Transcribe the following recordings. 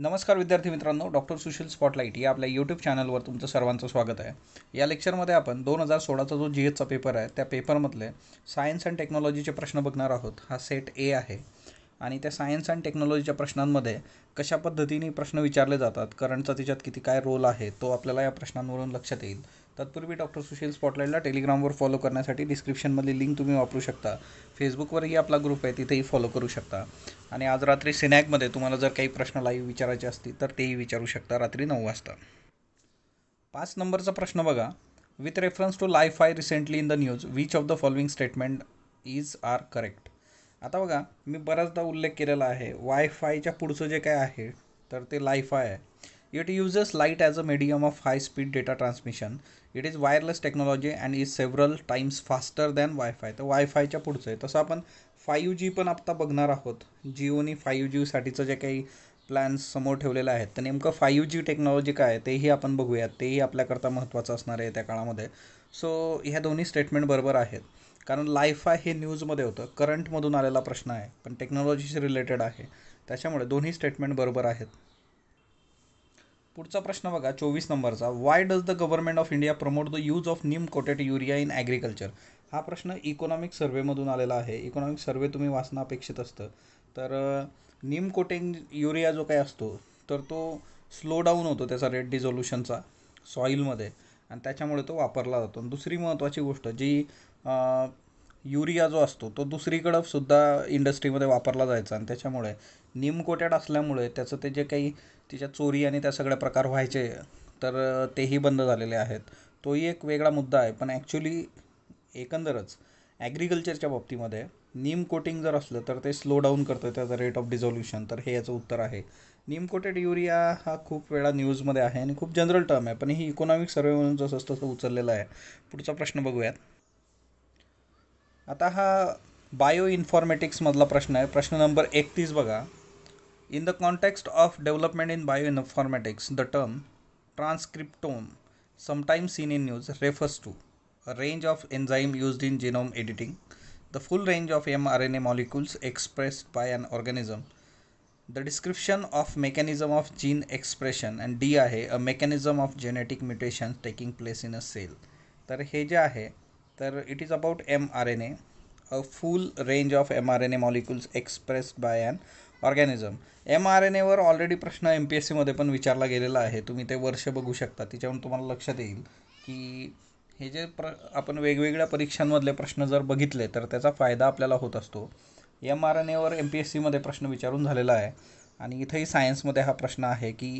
नमस्कार विद्यार्थी मित्रांनो डॉक्टर सुशील स्पॉटलाईट या आपल्या यूट्यूब चॅनलवर तुमचं सर्वांचं स्वागत आहे या लेक्चरमध्ये आपण दोन हजार सोळाचा जो जी एचचा पेपर आहे त्या पेपरमधले सायन्स अँड टेक्नॉलॉजीचे प्रश्न बघणार आहोत हा सेट ए आहे आणि त्या सायन्स अँड टेक्नॉलॉजीच्या प्रश्नांमध्ये कशा पद्धतीने प्रश्न विचारले जातात करंटचा त्याच्यात किती काय रोल आहे तो आपल्याला या प्रश्नांवरून लक्षात येईल तत्पूर्वी डॉक्टर सुशील स्पॉटलाईटला टेलिग्रामवर फॉलो करण्यासाठी डिस्क्रिप्शनमधली लिंक तुम्ही वापरू शकता फेसबुकवरही आपला ग्रुप आहे तिथेही फॉलो करू शकता आणि आज रात्री सिनॅकमध्ये तुम्हाला जर काही प्रश्न लाईव्ह विचारायचे असतील तर तेही विचारू शकता रात्री नऊ वाजता पाच नंबरचा प्रश्न बघा with reference to life I recently in the news which of the following statement is are correct आता बघा मी बराचदा उल्लेख केलेला आहे वायफायच्या पुढचं जे काय आहे तर ते लायफाय आहे it uses light as a medium of high speed data transmission it is wireless technology and is several times faster than WiFi तर वायफायच्या पुढचं आहे तसं आपण फाईव्ह जी पण आत्ता बघणार आहोत जिओनी फायू जीसाठीचं जे काही प्लॅन्स समोर ठेवलेलं आहेत तर नेमकं फाईव्ह जी टेक्नॉलॉजी काय आहे तेही आपण बघूयात तेही आपल्याकरता महत्त्वाचं असणार आहे त्या काळामध्ये सो ह्या दोन्ही स्टेटमेंट बरोबर आहेत कारण लायफाय हे न्यूजमध्ये होतं करंटमधून आलेला प्रश्न आहे पण टेक्नॉलॉजीशी रिलेटेड आहे त्याच्यामुळे दोन्ही स्टेटमेंट बरोबर आहेत पुढचा प्रश्न बघा चोवीस नंबरचा why does the government of India promote the use of neem coated urea in agriculture हा प्रश्न इकॉनॉमिक सर्वेमधून आलेला आहे इकॉनॉमिक सर्वे तुम्ही वाचणं अपेक्षित असतं तर निम कोटेंग युरिया जो काय असतो तर तो स्लो डाऊन होतो त्याचा रेट डिझोल्युशनचा सॉईलमध्ये आणि त्याच्यामुळे तो वापरला जातो दुसरी महत्त्वाची गोष्ट जी युरिया जो असतो तो दुसरीकडं सुद्धा इंडस्ट्रीमध्ये वापरला जायचा आणि त्याच्यामुळे निमकोट्यात असल्यामुळे त्याचं ते जे काही तिच्या चोरी आणि त्या सगळ्या प्रकार व्हायचे तर तेही बंद झालेले आहेत तोही एक वेगळा मुद्दा आहे पण ॲक्च्युली एकंदरच ॲग्रिकल्चरच्या बाबतीमध्ये नीम कोटिंग जर असलं तर ते स्लो डाऊन करतं त्याचा रेट ऑफ डिझॉल्युशन तर हे याचं उत्तर आहे नीम कोटेड युरिया हा खूप वेळा न्यूजमध्ये आहे आणि खूप जनरल टर्म आहे पण ही इकॉनॉमिक सर्वे म्हणून जसं तसं उचललेलं आहे पुढचा प्रश्न बघूयात आता हा बायो इन्फॉर्मॅटिक्समधला प्रश्न आहे प्रश्न नंबर एकतीस बघा in the context of development in bioinformatics the term transcriptome sometimes seen in news refers to a range of enzyme used in genome editing the full range of m R N A molecules expressed by an organism the description of mechanism of gene expression and D आहे a mechanism of genetic mutation taking place in a cell तर हे जे आहे तर it is about M R N A a full range of m R N A molecules express by an organism m R N ever already प्रश्न M P S सीमध्ये पण विचारला गेलेला आहे तुम्ही ते वर्ष बघू शकता तिच्यावरून तुम्हाला लक्षात येईल की हे जे प्र आपण वेगवेगळ्या परीक्षांमधले प्रश्न जर बघितले तर त्याचा फायदा आपल्याला होत असतो m R N ever M P S सीमध्ये प्रश्न विचारून झालेला आहे आणि इथंही सायन्समध्ये हा प्रश्न आहे की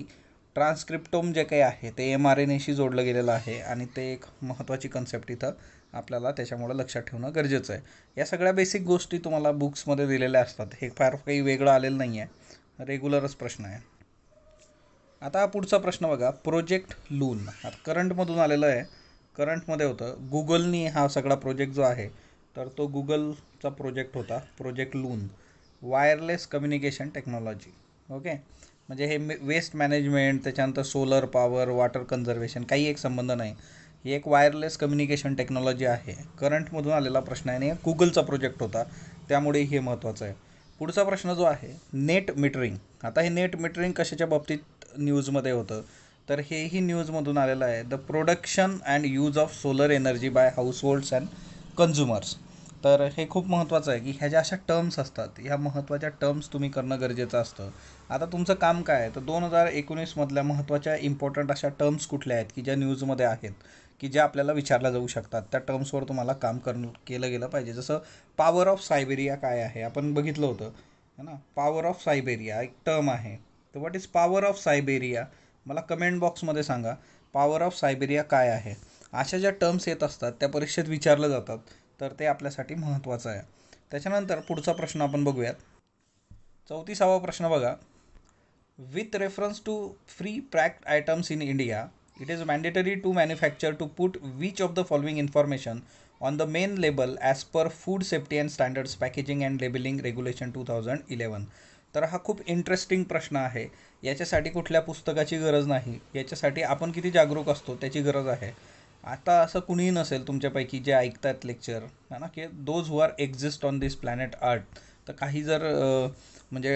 ट्रान्सक्रिप्टोम जे काही आहे ते एम आर एन एशी जोडलं गेलेलं आहे आणि ते एक महत्त्वाची कन्सेप्ट इथं आपल्याला त्याच्यामुळं लक्षात ठेवणं गरजेचं आहे या सगळ्या बेसिक गोष्टी तुम्हाला बुक्समध्ये दिलेल्या असतात हे फार काही वेगळं आलेलं नाही आहे रेग्युलरच प्रश्न आहे आता पुढचा प्रश्न बघा प्रोजेक्ट लून आता करंटमधून आलेलं आहे करंटमध्ये होतं गुगलनी हा सगळा प्रोजेक्ट जो आहे तर तो गुगलचा प्रोजेक्ट होता project loon wireless communication technology okay म्हणजे हे वेस्ट मॅनेजमेंट त्याच्यानंतर सोलर पॉवर वॉटर कन्झर्वेशन काही एक संबंध नाही ही एक वायरलेस कम्युनिकेशन टेक्नॉलॉजी आहे करंटमधून आलेला प्रश्न आहे आणि गुगलचा प्रोजेक्ट होता त्यामुळे हे महत्त्वाचं आहे पुढचा प्रश्न जो आहे नेट मीटरिंग आता हे नेट मीटरिंग कशाच्या बाबतीत न्यूजमध्ये होतं तर हेही न्यूजमधून आलेलं आहे the production and use of solar energy by households and consumers तर हे खूप महत्त्वाचं आहे की ह्या ज्या अशा टर्म्स असतात ह्या महत्त्वाच्या टर्म्स तुम्ही करणं गरजेचं असतं आता तुमचं काम काय आहे तर दोन हजार एकोणीसमधल्या महत्त्वाच्या इम्पॉर्टंट अशा टर्म्स कुठल्या आहेत की ज्या न्यूजमध्ये आहेत की ज्या आपल्याला विचारल्या जाऊ शकतात त्या टर्म्सवर तुम्हाला काम कर केलं गेलं पाहिजे जसं पॉवर ऑफ सायबेरिया काय आहे आपण बघितलं होतं है ना पॉवर ऑफ सायबेरिया एक टर्म आहे तर what is power of Siberia मला कमेंट बॉक्समध्ये सांगा पॉवर ऑफ सायबेरिया काय आहे अशा ज्या टर्म्स येत असतात त्या परीक्षेत विचारल्या जातात तर ते आपल्यासाठी महत्त्वाचं आहे त्याच्यानंतर पुढचा प्रश्न आपण बघूयात चौतीसावा प्रश्न बघा with reference to prepacked items in India it is mandatory to put to put which of the following information on the main label as per food safety and standards packaging and labeling regulation 2011 तर हा खूप interesting प्रश्न आहे याच्यासाठी कुठल्या पुस्तकाची गरज नाही याच्यासाठी आपण किती जागरूक असतो त्याची गरज आहे आता असं कुणीही नसेल तुमच्यापैकी जे ऐकतात लेक्चर है ना की those who are exist on this planet earth तर काही जर म्हणजे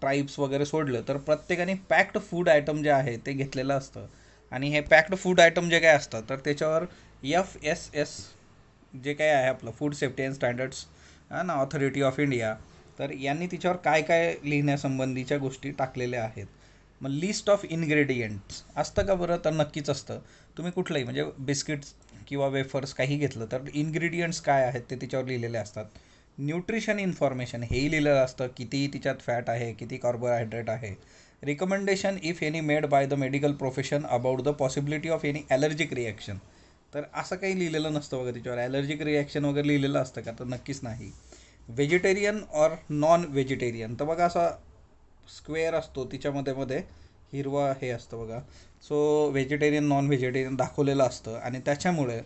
ट्राईब्स वगैरे सोडलं तर प्रत्येकाने पॅक्ड फूड आयटम जे आहे ते घेतलेलं असतं आणि हे पॅक्ड फूड आयटम जे काय असतात तर त्याच्यावर एफ एस एस जे काय आहे आपलं फूड सेफ्टी अँड स्टँडर्ड्स ना ऑथॉरिटी ऑफ इंडिया तर यांनी तिच्यावर काय काय लिहिण्यासंबंधीच्या गोष्टी टाकलेल्या आहेत मग लिस्ट ऑफ इन्ग्रेडियंट्स असतं का बरं तर नक्कीच असतं तुम्ही कुठलंही म्हणजे बिस्किट्स किंवा वेफर्स काही घेतलं तर इन्ग्रेडियंट्स काय आहेत ते तिच्यावर लिहिलेले असतात न्यूट्रिशन इन्फॉर्मेशन हेही लिहिलेलं असतं किती तिच्यात फॅट आहे किती कार्बोहायड्रेट आहे recommendation if any made by the medical profession about the possibility of any allergic reaction तर असं काही लिहिलेलं नसतं बघा त्याच्यावर ॲलर्जिक रिॲक्शन वगैरे लिहिलेलं असतं का तर नक्कीच नाही व्हेजिटेरियन ऑर नॉन व्हेजिटेरियन तर बघा असा स्क्वेअर असतो तिच्यामध्ये मध्ये हिरवा हे असतं बघा सो व्हेजिटेरियन नॉन व्हेजिटेरियन दाखवलेलं असतं आणि त्याच्यामुळे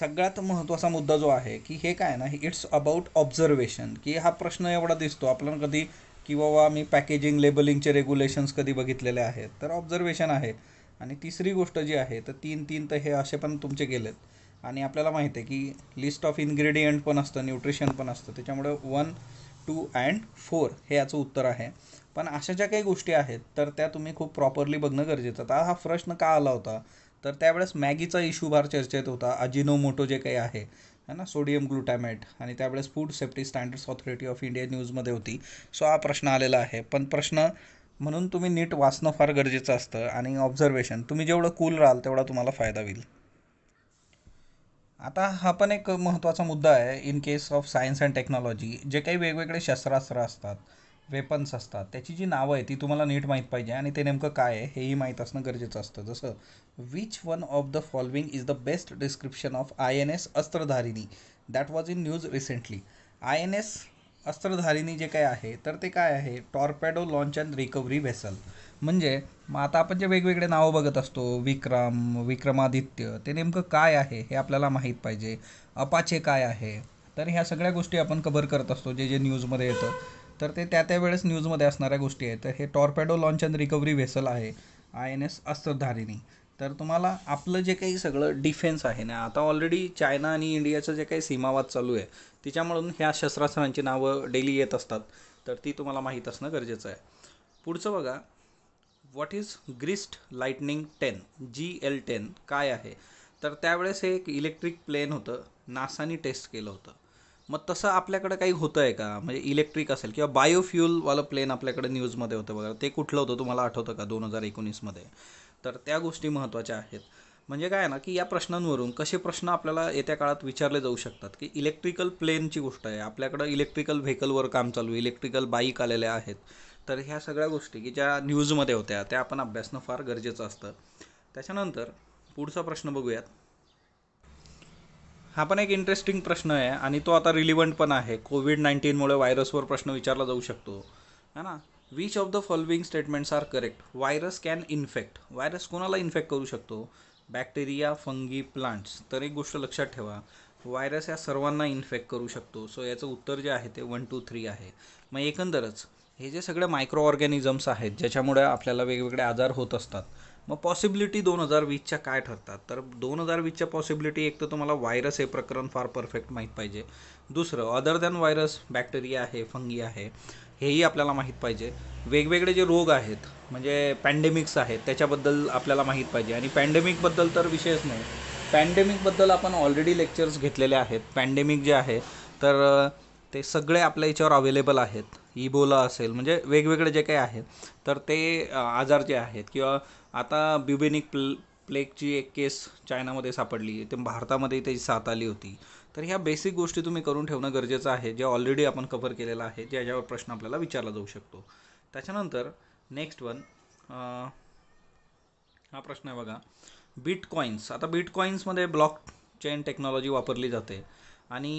सगळ्यात महत्त्वाचा मुद्दा जो आहे की हे काय ना इट्स अबाउट ऑब्झर्वेशन की हा प्रश्न एवढा दिसतो आपल्याला कधी की बाबा मी पॅकेजिंग लेबलिंगचे रेग्युलेशन्स कधी बघितलेले आहेत तर ऑब्झर्वेशन आहे आणि तिसरी गोष्ट जी आहे तर तीन तीन तर हे असे पण तुमचे गेलेत आणि आपल्याला माहिती आहे की लिस्ट ऑफ इन्ग्रेडियंट पण असतं न्यूट्रिशन पण असतं त्याच्यामुळे वन टू अँड फोर हे याचं उत्तर आहे पण अशा ज्या काही गोष्टी आहेत तर त्या तुम्ही खूप प्रॉपरली बघणं गरजेचं आता हा प्रश्न का आला होता तर त्यावेळेस मॅगीचा इश्यू फार चर्चेत होता अजिनो मोटो जे काही आहे है ना सोडियम ग्लुटॅमेट आणि त्यावेळेस food safety standards authority of India न्यूजमध्ये होती सो हा प्रश्न आलेला आहे पण प्रश्न म्हणून तुम्ही नीट वाचणं फार गरजेचं असतं आणि ऑब्झर्वेशन तुम्ही जेवढं कूल राहाल तेवढा तुम्हाला फायदा होईल आता हा पण एक महत्त्वाचा मुद्दा आहे in case of science and technology जे काही वेगवेगळे शस्त्रास्त्र असतात वेपन्स असतात त्याची जी नावं आहे ती तुम्हाला नीट माहीत पाहिजे आणि ते नेमकं काय आहे हेही माहीत असणं गरजेचं असतं जसं which one of the following is the best description of I N S Astradharini that was in news recently I N S Astradharini जे काय आहे तर ते काय आहे torpedo launch and recovery vessel म्हणजे मग आता आपण जे वेगवेगळे नावं बघत असतो विक्रम विक्रमादित्य ते नेमकं काय आहे हे आपल्याला माहीत पाहिजे अपाचे काय आहे तर ह्या सगळ्या गोष्टी आपण कव्हर करत असतो जे जे न्यूजमध्ये येतं तर ते त्या त्या वेळेस न्यूजमध्ये असणाऱ्या गोष्टी आहेत तर हे torpedo launch and recovery vessel आहे आय एन एस अस्त्रधारिणी तर तुम्हाला आपलं जे काही सगळं डिफेन्स आहे ना आता ऑलरेडी चायना आणि इंडियाचं जे काही सीमावाद चालू आहे तिच्यामधून ह्या शस्त्रास्त्रांची नावं डेली येत असतात तर ती तुम्हाला माहीत असणं गरजेचं आहे पुढचं बघा what is greased lightning ten G L ten काय आहे तर त्यावेळेस हे एक इलेक्ट्रिक प्लेन होतं नासानी टेस्ट केलं होतं मग तसं आपल्याकडे काही होतं आहे का म्हणजे इलेक्ट्रिक असेल किंवा बायोफ्युलवालं प्लेन आपल्याकडे न्यूजमध्ये होतं बघा ते कुठलं होतं तुम्हाला आठवतं का दोन हजार एकोणीसमध्ये तर त्या गोष्टी महत्त्वाच्या आहेत म्हणजे काय ना की या प्रश्नांवरून कसे प्रश्न आपल्याला येत्या काळात विचारले जाऊ शकतात की इलेक्ट्रिकल प्लेनची गोष्ट आहे आपल्याकडं इलेक्ट्रिकल व्हेकलवर काम चालू आहे इलेक्ट्रिकल बाईक आलेल्या आहेत तर ह्या सगळ्या गोष्टी की ज्या न्यूजमध्ये होत्या त्या आपण अभ्यासणं फार गरजेचं असतं त्याच्यानंतर पुढचा प्रश्न बघूयात हा पण एक इंटरेस्टिंग प्रश्न आहे आणि तो आता रिलिव्हंट पण आहे कोविड नाईन्टीनमुळे व्हायरसवर प्रश्न विचारला जाऊ शकतो है ना which of the following statements are correct virus can infect virus कोणाला इन्फेक्ट करू शकतो बॅक्टेरिया फंगी प्लांट्स तर एक गोष्ट लक्षात ठेवा व्हायरस या सर्वांना इन्फेक्ट करू शकतो सो याचं उत्तर जे आहे ते वन टू थ्री आहे मग एकंदरच हे जे सगळे मायक्रो ऑर्गॅनिझम्स आहेत ज्याच्यामुळे आपल्याला वेगवेगळे आजार होत असतात मग पॉसिबिलिटी दोन हजार वीसच्या काय ठरतात तर दोन हजार वीसच्या पॉसिबिलिटी एक तर तुम्हाला व्हायरस हे प्रकरण फार परफेक्ट माहीत पाहिजे दुसरं अदर दॅन व्हायरस बॅक्टेरिया आहे फंगी आहे हेही आपल्याला माहीत पाहिजे वेगवेगळे जे रोग आहेत म्हणजे पॅन्डेमिक्स आहेत त्याच्याबद्दल आपल्याला माहीत पाहिजे आणि पॅन्डेमिकबद्दल तर विषयच नाही पॅन्डेमिकबद्दल आपण ऑलरेडी लेक्चर्स घेतलेले आहेत पॅन्डेमिक जे आहे तर ते सगळे आपल्या याच्यावर अवेलेबल आहेत इबोला असेल म्हणजे वेगवेगळे जे काही आहेत तर ते आजार जे आहेत किंवा आता ब्युबेनिक प्ल प्लेगची एक केस चायनामध्ये सापडली ते भारतामध्ये त्याची साथ आली होती तर ह्या बेसिक गोष्टी तुम्ही करून ठेवणं गरजेचं आहे जे ऑलरेडी आपण कव्हर केलेलं आहे ज्याच्यावर प्रश्न आपल्याला विचारला जाऊ शकतो त्याच्यानंतर नेक्स्ट वन हा प्रश्न आहे बघा बिटकॉईन्स आता बिटकॉईन्समध्ये ब्लॉक चेन टेक्नॉलॉजी वापरली जाते आणि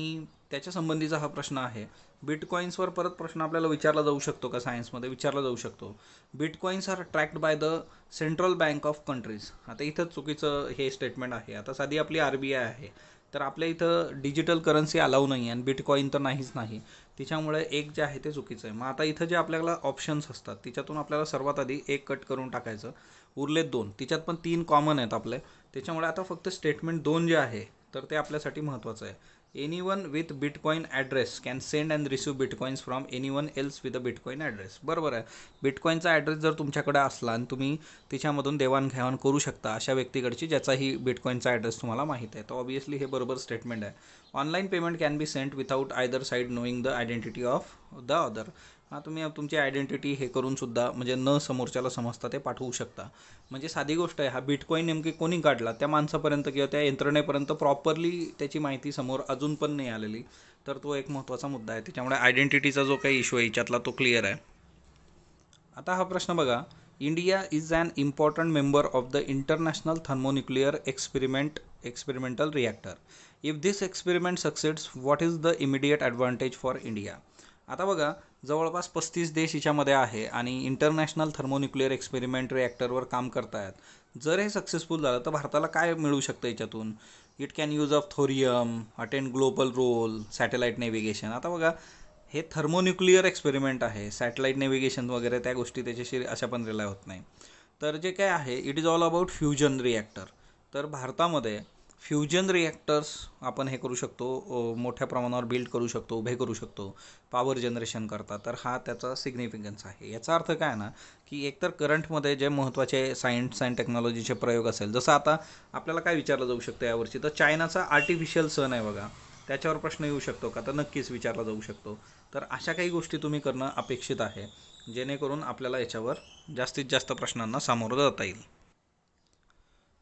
त्याच्या संबंधीचा हा प्रश्न आहे बिटकॉईन्सवर परत प्रश्न आपल्याला विचारला जाऊ शकतो का सायन्समध्ये विचारला जाऊ शकतो bitcoins are tracked by the central bank of countries आता इथं चुकीचं हे स्टेटमेंट आहे आता साधी आपली आर बी आय आहे तर आपल्या इथं डिजिटल करन्सी अलाव नाही आहे आणि बिटकॉईन तर नाहीच नाही तिच्यामुळे एक जे आहे ते चुकीचं आहे मग आता इथं जे आपल्याला ऑप्शन्स असतात तिच्यातून आपल्याला सर्वात आधी एक कट करून टाकायचं उरलेत दोन तिच्यात पण तीन कॉमन आहेत आपले त्याच्यामुळे आता फक्त स्टेटमेंट दोन जे आहे तर ते आपल्यासाठी महत्त्वाचं आहे anyone with bitcoin address can send and receive bitcoins from anyone else with a bitcoin address बरोबर आहे बिटकॉईनचा ॲड्रेस जर तुमच्याकडे असला आणि तुम्ही तिच्यामधून देवाणघेवाण करू शकता अशा व्यक्तीकडची ज्याचाही बिटकॉईनचा ॲड्रेस तुम्हाला माहीत आहे तर ऑब्वियसली हे बरोबर स्टेटमेंट आहे online payment can be sent without either side knowing the identity of the other हां तुम्ही तुमची आयडेंटिटी हे करून सुद्धा म्हणजे न समोरच्याला समजता ते पाठवू शकता म्हणजे साधी गोष्ट आहे हा बिटकॉईन नेमकी कोणी काढला त्या माणसापर्यंत किंवा त्या यंत्रणेपर्यंत प्रॉपरली त्याची माहिती समोर अजून पण नाही आलेली तर तो एक महत्त्वाचा मुद्दा आहे त्याच्यामुळे आयडेंटिटीचा जो काही इश्यू आहे याच्यातला तो क्लिअर आहे आता हा प्रश्न बघा India is an important member of the international thermonuclear experiment experimental reactor if this experiment succeeds what is the immediate advantage for India आता बघा जवळपास पस्तीस देश हिच्यामध्ये आहे आणि इंटरनॅशनल थर्मोन्युक्लिअर एक्सपेरिमेंट रिॲक्टरवर काम करत आहेत जर हे सक्सेसफुल झालं तर भारताला काय मिळू शकतं याच्यातून it can use of thorium attend global role satellite navigation आता बघा हे थर्मोन्युक्लिअर एक्सपेरिमेंट आहे सॅटेलाईट नेव्हिगेशन वगैरे त्या गोष्टी त्याच्याशी अशा पण रिलाय होत नाही तर जे काय आहे it is all about fusion reactor तर भारतामध्ये फ्युजन रिॲक्टर्स आपण हे करू शकतो मोठ्या प्रमाणावर बिल्ड करू शकतो उभे करू शकतो पॉवर जनरेशन करता तर हा त्याचा सिग्निफिकन्स आहे याचा अर्थ काय ना की एकतर करंटमध्ये जे महत्त्वाचे सायन्स अँड टेक्नॉलॉजीचे प्रयोग असेल जसं आता आपल्याला काय विचारलं जाऊ शकतं यावर्षी तर चायनाचा आर्टिफिशियल सण आहे बघा त्याच्यावर प्रश्न येऊ शकतो का तर नक्कीच विचारला जाऊ शकतो तर अशा काही गोष्टी तुम्ही करणं अपेक्षित आहे जेणेकरून आपल्याला याच्यावर जास्तीत जास्त प्रश्नांना सामोरं जाता येईल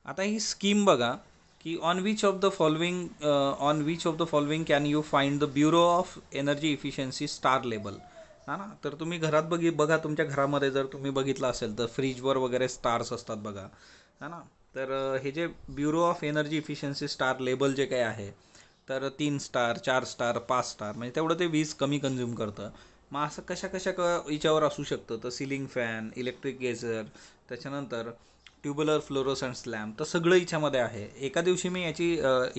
आता ही स्कीम बघा की on which of the following on which of the following can you find the bureau of energy efficiency star label हा ना तर तुम्ही घरात बघी बघा तुमच्या घरामध्ये जर तुम्ही बघितलं असेल तर फ्रीजवर वगैरे स्टार्स असतात बघा है ना तर uh, हे जे bureau of energy efficiency star label जे काही आहे तर तीन स्टार चार स्टार पाच स्टार म्हणजे तेवढं ते वीज कमी कन्झ्युम करतं मग असं कशा कशा क याच्यावर असू शकतं तर सिलिंग फॅन इलेक्ट्रिक गेजर त्याच्यानंतर ट्यूबलर फ्लोरोसंट स्लॅम तर सगळं हिच्यामध्ये आहे एका दिवशी मी याची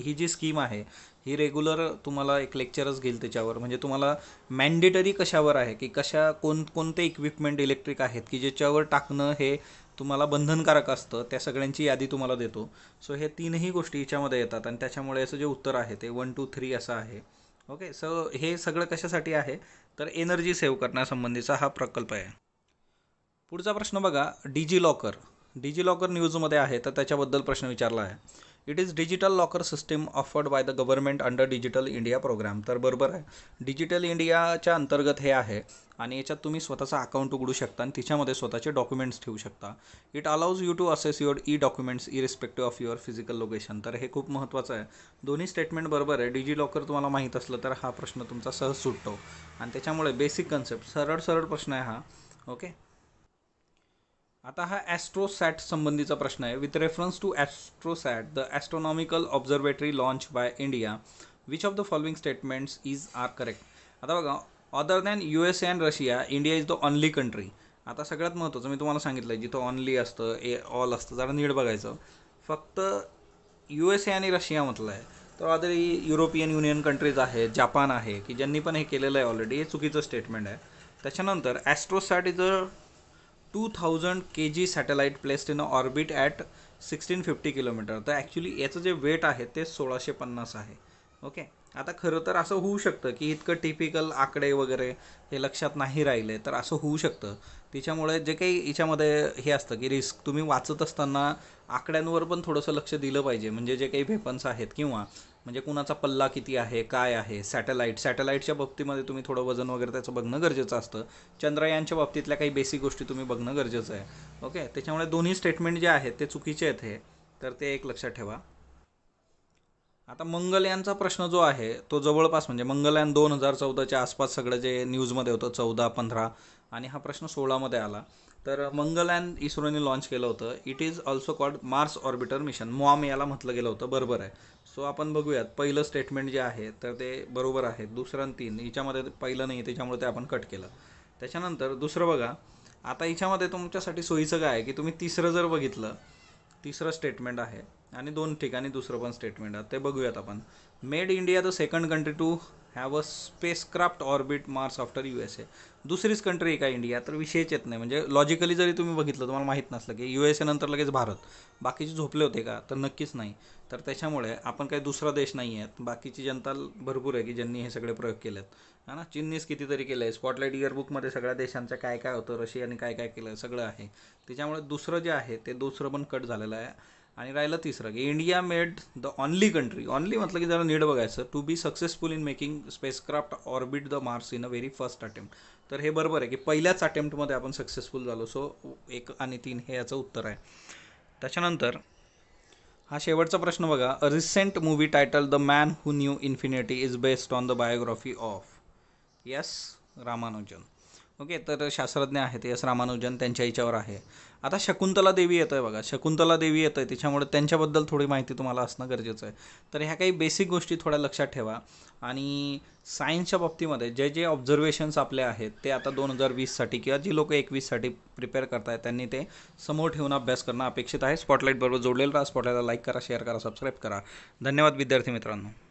ही जी स्कीम आहे ही रेग्युलर तुम्हाला एक लेक्चरच घेईल त्याच्यावर म्हणजे तुम्हाला मॅन्डेटरी कशावर आहे की कशा कोण कोणते इक्विपमेंट इलेक्ट्रिक आहेत की ज्याच्यावर टाकणं हे तुम्हाला बंधनकारक असतं त्या सगळ्यांची यादी तुम्हाला देतो सो हे तीनही गोष्टी हिच्यामध्ये येतात आणि त्याच्यामुळे याचं जे उत्तर आहे ते वन टू थ्री असं आहे ओके सो हे सगळं कशासाठी आहे तर एनर्जी सेव्ह करण्यासंबंधीचा हा प्रकल्प आहे पुढचा प्रश्न बघा डिजिलॉकर डिजि लॉकर न्यूजमध्ये आहे तर त्याच्याबद्दल प्रश्न विचारला आहे it is digital locker system offered by the government under digital India programme तर बरोबर आहे डिजिटल इंडियाच्या अंतर्गत हे आहे आणि याच्यात तुम्ही स्वतःचा अकाउंट उघडू शकता आणि तिच्यामध्ये स्वतःचे डॉक्युमेंट्स ठेवू शकता it allows you to access your e documents irrespective of your physical location तर हे खूप महत्त्वाचं आहे दोन्ही स्टेटमेंट बरोबर आहे डिजी लॉकर तुम्हाला माहीत असलं तर हा प्रश्न तुमचा सहज सुटतो आणि त्याच्यामुळे बेसिक कन्सेप्ट सरळ सरळ प्रश्न आहे हा ओके आता हा ॲस्ट्रोसॅट संबंधीचा प्रश्न आहे with reference to AstroSat the astronomical observatory launch by India which of the following statements is are correct आता बघा other than U S A and Russia India is the only country आता सगळ्यात महत्त्वाचं मी तुम्हाला सांगितलं आहे जिथं ऑनली असतं ए ऑल असतं जरा नीड बघायचं फक्त यू एस ए आणि रशिया म्हटलं आहे तर अदर युरोपियन युनियन कंट्रीज आहेत जापान आहे की ज्यांनी पण हे केलेलं आहे ऑलरेडी हे चुकीचं स्टेटमेंट आहे त्याच्यानंतर AstroSat is a two thousand k g satellite placed in orbit at sixteen fifty kilometer तर ॲक्च्युली याचं जे वेट आहे ते सोळाशे पन्नास आहे ओके आता खरं तर असं होऊ शकतं की इतकं टिपिकल आकडे वगैरे हे लक्षात नाही राहिले तर असं होऊ शकतं तिच्यामुळे जे काही हिच्यामध्ये हे असतं की रिस्क तुम्ही वाचत असताना आकड्यांवर पण थोडंसं लक्ष दिलं पाहिजे म्हणजे जे काही वेपन्स आहेत किंवा म्हणजे कुणाचा पल्ला किती आहे काय आहे सॅटेलाईट सॅटेलाईटच्या बाबतीमध्ये तुम्ही थोडं वजन वगैरे त्याचं बघणं गरजेचं असतं चंद्रयानच्या बाबतीतल्या काही बेसिक गोष्टी तुम्ही बघणं गरजेचं आहे ओके त्याच्यामुळे दोन्ही स्टेटमेंट जे आहेत ते चुकीचे आहेत हे तर ते एक लक्षात ठेवा आता मंगलयानचा प्रश्न जो आहे तो जवळपास म्हणजे मंगलयान दोन हजार चौदाच्या आसपास सगळं जे न्यूजमध्ये होतं चौदा पंधरा आणि हा प्रश्न सोळामध्ये आला तर मंगलयान इस्रोने लॉन्च केलं होतं it is also called Mars orbiter mission MOM याला म्हटलं गेलं होतं बरोबर आहे सो आपण बघूयात पहिलं स्टेटमेंट जे आहे तर ते बरोबर आहे दुसरं आणि तीन हिच्यामध्ये पहिलं नाही त्याच्यामुळे ते आपण कट केलं त्याच्यानंतर दुसरं बघा आता याच्यामध्ये तुमच्यासाठी सोयीचं काय आहे की तुम्ही तिसरं जर बघितलं तिसरं स्टेटमेंट आहे आणि दोन ठिकाणी दुसरं पण स्टेटमेंट आहे ते बघूयात आपण made India the second country to have a spacecraft orbit Mars after U S A दुसरीच कंट्री का इंडिया तर विषयच येत नाही म्हणजे लॉजिकली जरी तुम्ही बघितलं तुम्हाला माहीत नसलं की यू एस नंतर लगेच भारत बाकीचे झोपले होते का तर नक्कीच नाही तर त्याच्यामुळे आपण काही दुसरा देश नाही आहेत बाकीची जनता भरपूर आहे की ज्यांनी हे सगळे प्रयोग केले आहेत ना चीननीच कितीतरी केलं आहे स्पॉटलाईट इयरबुकमध्ये सगळ्या देशांचं काय काय होतं रशियाने काय काय केलं सगळं आहे त्याच्यामुळे दुसरं जे आहे ते दुसरं पण कट झालेलं आहे आणि राहिलं तिसरं की India made the only country only म्हटलं की जरा नीड बघायचं to be successful in making spacecraft orbit the Mars in a very first attempt तर हे बरोबर आहे की पहिल्याच अटेम्प्टमध्ये आपण सक्सेसफुल झालो सो एक आणि तीन हे याचं उत्तर आहे त्याच्यानंतर हा शेवटचा प्रश्न बघा recent movie title the man who knew infinity is based on the biography of S Ramanujan okay तर शास्त्रज्ञ आहेत एस रामानुजन त्यांच्या याच्यावर आहे आता शकुंतला देवी येतोय आहे बघा शकुंतला देवी येतं आहे त्याच्यामुळे त्यांच्याबद्दल थोडी माहिती तुम्हाला असणं गरजेचं आहे तर ह्या काही बेसिक गोष्टी थोड्या लक्षात ठेवा आणि सायन्सच्या बाबतीमध्ये जे जे ऑब्झर्वेशन्स आपले आहेत ते आता दोन हजार वीससाठी किंवा जी लोकं एकवीससाठी प्रिपेअर करत आहेत त्यांनी ते समोर ठेवून अभ्यास करणं अपेक्षित आहे स्पॉटलाईटबरोबर जोडलेलं राहा स्पॉटलाईटला लाईक करा शेअर करा सबस्क्राईब करा धन्यवाद विद्यार्थी मित्रांनो